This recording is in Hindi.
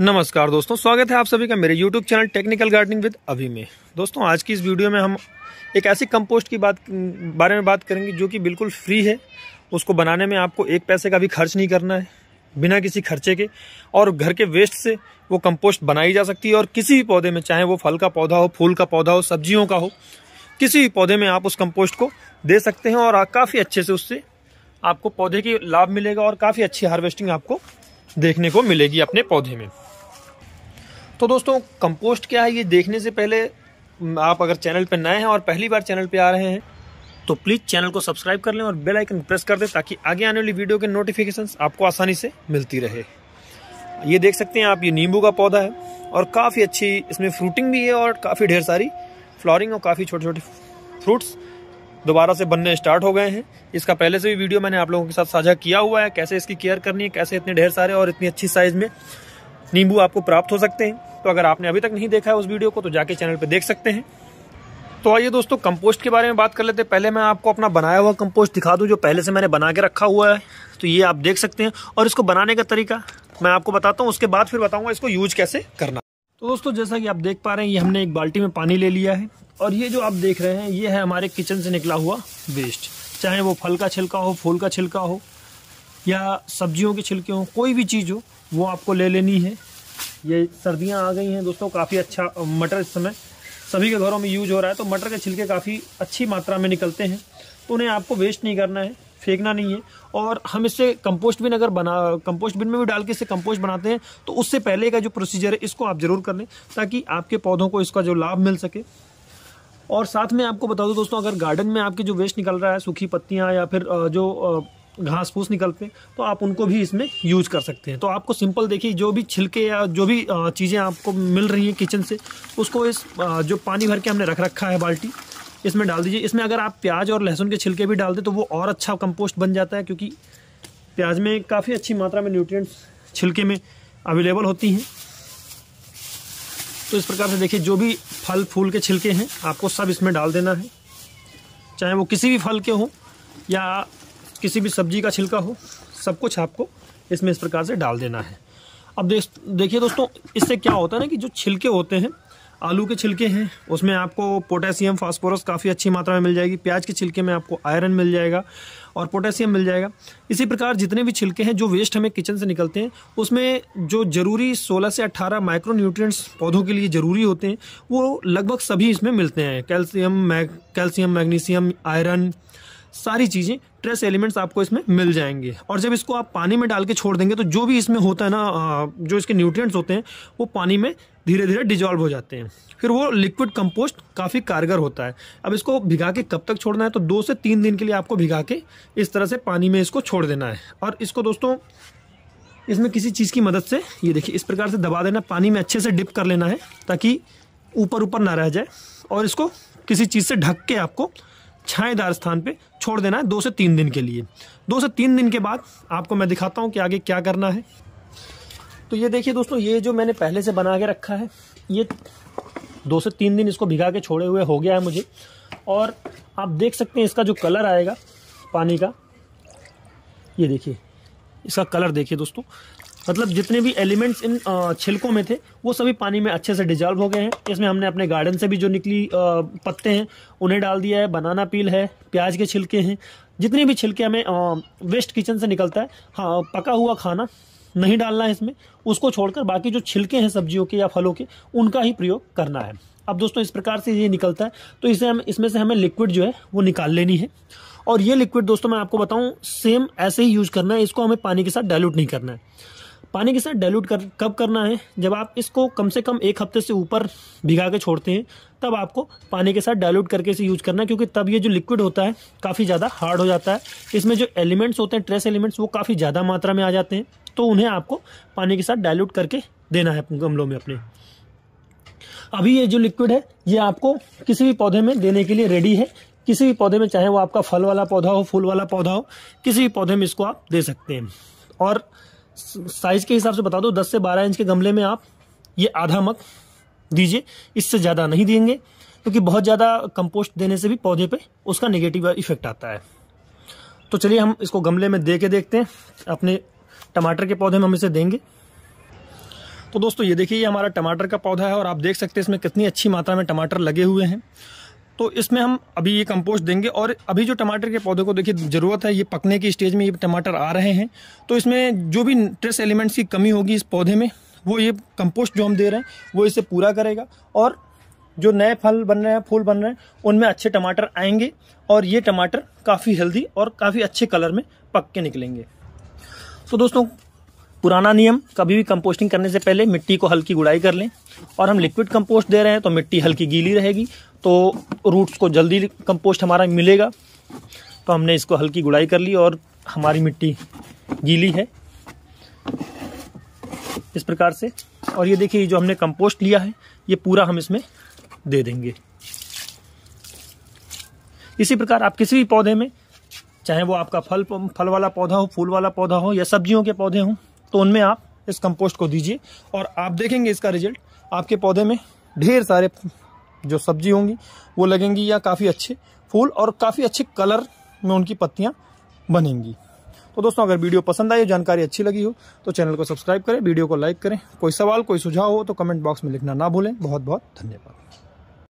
नमस्कार दोस्तों स्वागत है आप सभी का मेरे YouTube channel technical gardening with अभी में दोस्तों आज की इस वीडियो में हम एक ऐसी कंपोस्ट की बात बारे में बात करेंगे जो कि बिल्कुल फ्री है उसको बनाने में आपको एक पैसे का भी खर्च नहीं करना है बिना किसी खर्चे के और घर के वेस्ट से वो कंपोस्ट बनाई जा सकती है और किसी भी पौधे में चाहे वो फल का पौधा हो फूल का पौधा हो सब्जियों का हो किसी भी पौधे में आप उस कंपोस्ट को दे सकते हैं और काफ़ी अच्छे से उससे आपको पौधे की लाभ मिलेगा और काफ़ी अच्छी हार्वेस्टिंग आपको देखने को मिलेगी अपने पौधे में तो दोस्तों कंपोस्ट क्या है ये देखने से पहले आप अगर चैनल पर नए हैं और पहली बार चैनल पर आ रहे हैं तो प्लीज़ चैनल को सब्सक्राइब कर लें और बेल आइकन प्रेस कर दें ताकि आगे आने वाली वीडियो के नोटिफिकेशंस आपको आसानी से मिलती रहे ये देख सकते हैं आप ये नींबू का पौधा है और काफ़ी अच्छी इसमें फ्रूटिंग भी है और काफ़ी ढेर सारी फ्लॉरिंग और काफ़ी छोटे छोटे फ्रूट्स दोबारा से बनने स्टार्ट हो गए हैं इसका पहले से भी वीडियो मैंने आप लोगों के साथ साझा किया हुआ है कैसे इसकी केयर करनी है कैसे इतने ढेर सारे और इतनी अच्छी साइज़ में नींबू आपको प्राप्त हो सकते हैं तो अगर आपने अभी तक नहीं देखा है उस वीडियो को तो जाके चैनल पर देख सकते हैं तो आइए दोस्तों कंपोस्ट के बारे में बात कर लेते हैं पहले मैं आपको अपना बनाया हुआ कंपोस्ट दिखा दूं जो पहले से मैंने बना के रखा हुआ है तो ये आप देख सकते हैं और इसको बनाने का तरीका मैं आपको बताता हूँ उसके बाद फिर बताऊंगा इसको यूज कैसे करना तो दोस्तों जैसा कि आप देख पा रहे हैं ये हमने एक बाल्टी में पानी ले लिया है और ये जो आप देख रहे हैं ये है हमारे किचन से निकला हुआ वेस्ट चाहे वो फल का छिलका हो फूल का छिलका हो या सब्जियों के छिलके हों कोई भी चीज़ हो वो आपको ले लेनी है ये सर्दियाँ आ गई हैं दोस्तों काफ़ी अच्छा मटर इस समय सभी के घरों में यूज हो रहा है तो मटर के छिलके काफ़ी अच्छी मात्रा में निकलते हैं तो उन्हें आपको वेस्ट नहीं करना है फेंकना नहीं है और हम इससे कंपोस्ट बिन अगर बना कंपोस्ट बिन में भी डाल के इसे कंपोस्ट बनाते हैं तो उससे पहले का जो प्रोसीजर है इसको आप ज़रूर कर लें ताकि आपके पौधों को इसका जो लाभ मिल सके और साथ में आपको बता दूं दोस्तों अगर गार्डन में आपके जो वेस्ट निकल रहा है सूखी पत्तियाँ या फिर जो घास फूस निकलते हैं तो आप उनको भी इसमें यूज कर सकते हैं तो आपको सिंपल देखिए जो भी छिलके या जो भी चीज़ें आपको मिल रही हैं किचन से उसको इस जो पानी भर के हमने रख रखा है बाल्टी इसमें डाल दीजिए इसमें अगर आप प्याज और लहसुन के छिलके भी डाल दें तो वो और अच्छा कंपोस्ट बन जाता है क्योंकि प्याज में काफ़ी अच्छी मात्रा में न्यूट्रिएंट्स छिलके में अवेलेबल होती हैं तो इस प्रकार से देखिए जो भी फल फूल के छिलके हैं आपको सब इसमें डाल देना है चाहे वो किसी भी फल के हों या किसी भी सब्जी का छिलका हो सब कुछ आपको इसमें इस प्रकार से डाल देना है अब देख देखिए दोस्तों इससे क्या होता है ना कि जो छिलके होते हैं आलू के छिलके हैं उसमें आपको पोटेशियम फास्फोरस काफ़ी अच्छी मात्रा में मिल जाएगी प्याज के छिलके में आपको आयरन मिल जाएगा और पोटेशियम मिल जाएगा इसी प्रकार जितने भी छिलके हैं जो वेस्ट हमें किचन से निकलते हैं उसमें जो ज़रूरी 16 से 18 माइक्रो न्यूट्रिएंट्स पौधों के लिए ज़रूरी होते हैं वो लगभग सभी इसमें मिलते हैं कैल्शियम मै कैल्शियम मैग्नीशियम आयरन सारी चीज़ें ट्रेस एलिमेंट्स आपको इसमें मिल जाएंगे और जब इसको आप पानी में डाल के छोड़ देंगे तो जो भी इसमें होता है ना जो इसके न्यूट्रिएंट्स होते हैं वो पानी में धीरे धीरे डिजॉल्व हो जाते हैं फिर वो लिक्विड कंपोस्ट काफ़ी कारगर होता है अब इसको भिगा के कब तक छोड़ना है तो दो से तीन दिन के लिए आपको भिगा के इस तरह से पानी में इसको छोड़ देना है और इसको दोस्तों इसमें किसी चीज़ की मदद से ये देखिए इस प्रकार से दबा देना पानी में अच्छे से डिप कर लेना है ताकि ऊपर ऊपर ना रह जाए और इसको किसी चीज़ से ढक के आपको छाएदार स्थान पे छोड़ देना है दो से तीन दिन के लिए दो से तीन दिन के बाद आपको मैं दिखाता हूँ कि आगे क्या करना है तो ये देखिए दोस्तों ये जो मैंने पहले से बना के रखा है ये दो से तीन दिन इसको भिगा के छोड़े हुए हो गया है मुझे और आप देख सकते हैं इसका जो कलर आएगा पानी का ये देखिए इसका कलर देखिए दोस्तों मतलब जितने भी एलिमेंट्स इन छिलकों में थे वो सभी पानी में अच्छे से डिजॉल्व हो गए हैं इसमें हमने अपने गार्डन से भी जो निकली पत्ते हैं उन्हें डाल दिया है बनाना पील है प्याज के छिलके हैं जितने भी छिलके हमें वेस्ट किचन से निकलता है हाँ पका हुआ खाना नहीं डालना है इसमें उसको छोड़कर बाकी जो छिलके हैं सब्जियों के या फलों के उनका ही प्रयोग करना है अब दोस्तों इस प्रकार से ये निकलता है तो इसे हम इसमें से हमें लिक्विड जो है वो निकाल लेनी है और ये लिक्विड दोस्तों मैं आपको बताऊं सेम ऐसे ही यूज करना है इसको हमें पानी के साथ डायल्यूट नहीं करना है पानी के साथ डाइल्यूट कर कब करना है जब आप इसको कम से कम एक हफ्ते से ऊपर भिगा के छोड़ते हैं तब आपको पानी के साथ डाइल्यूट करके इसे यूज करना है क्योंकि तब ये जो लिक्विड होता है काफ़ी ज़्यादा हार्ड हो जाता है इसमें जो एलिमेंट्स होते हैं ट्रेस एलिमेंट्स वो काफ़ी ज़्यादा मात्रा में आ जाते हैं तो उन्हें आपको पानी के साथ डायल्यूट करके देना है गमलों में अपने अभी ये जो लिक्विड है ये आपको किसी भी पौधे में देने के लिए रेडी है किसी भी पौधे में चाहे वो आपका फल वाला पौधा हो फूल वाला पौधा हो किसी भी पौधे में इसको आप दे सकते हैं और साइज के हिसाब से बता दो दस से बारह इंच के गमले में आप ये आधा मग दीजिए इससे ज़्यादा नहीं देंगे क्योंकि बहुत ज़्यादा कंपोस्ट देने से भी पौधे पे उसका नेगेटिव इफेक्ट आता है तो चलिए हम इसको गमले में दे के देखते हैं अपने टमाटर के पौधे में हम इसे देंगे तो दोस्तों ये देखिए ये हमारा टमाटर का पौधा है और आप देख सकते हैं इसमें कितनी अच्छी मात्रा में टमाटर लगे हुए हैं तो इसमें हम अभी ये कंपोस्ट देंगे और अभी जो टमाटर के पौधे को देखिए ज़रूरत है ये पकने की स्टेज में ये टमाटर आ रहे हैं तो इसमें जो भी ट्रेस एलिमेंट्स की कमी होगी इस पौधे में वो ये कंपोस्ट जो हम दे रहे हैं वो इसे पूरा करेगा और जो नए फल बन रहे हैं फूल बन रहे हैं उनमें अच्छे टमाटर आएंगे और ये टमाटर काफ़ी हेल्दी और काफ़ी अच्छे कलर में पक के निकलेंगे तो दोस्तों पुराना नियम कभी भी कंपोस्टिंग करने से पहले मिट्टी को हल्की गुड़ाई कर लें और हम लिक्विड कंपोस्ट दे रहे हैं तो मिट्टी हल्की गीली रहेगी तो रूट्स को जल्दी कंपोस्ट हमारा मिलेगा तो हमने इसको हल्की गुड़ाई कर ली और हमारी मिट्टी गीली है इस प्रकार से और ये देखिए जो हमने कंपोस्ट लिया है ये पूरा हम इसमें दे देंगे इसी प्रकार आप किसी भी पौधे में चाहे वो आपका फल फल वाला पौधा हो फूल वाला पौधा हो या सब्जियों के पौधे हों तो उनमें आप इस कंपोस्ट को दीजिए और आप देखेंगे इसका रिजल्ट आपके पौधे में ढेर सारे जो सब्जी होंगी वो लगेंगी या काफ़ी अच्छे फूल और काफ़ी अच्छे कलर में उनकी पत्तियाँ बनेंगी तो दोस्तों अगर वीडियो पसंद आई जानकारी अच्छी लगी हो तो चैनल को सब्सक्राइब करें वीडियो को लाइक करें कोई सवाल कोई सुझाव हो तो कमेंट बॉक्स में लिखना ना भूलें बहुत बहुत धन्यवाद